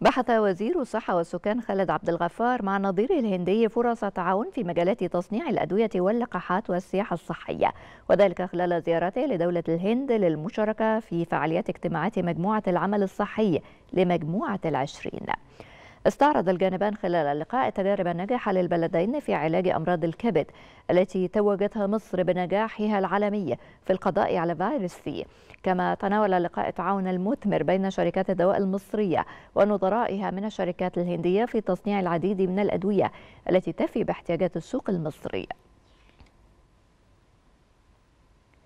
بحث وزير الصحة والسكان خالد عبد الغفار مع نظيره الهندي فرص تعاون في مجالات تصنيع الأدوية واللقاحات والسياحة الصحية وذلك خلال زيارته لدولة الهند للمشاركة في فعاليات اجتماعات مجموعة العمل الصحي لمجموعة العشرين استعرض الجانبان خلال اللقاء تجارب النجاح للبلدين في علاج أمراض الكبد التي توجتها مصر بنجاحها العالمي في القضاء على فيروس سي كما تناول اللقاء التعاون المثمر بين شركات الدواء المصرية ونظرائها من الشركات الهندية في تصنيع العديد من الأدوية التي تفي باحتياجات السوق المصري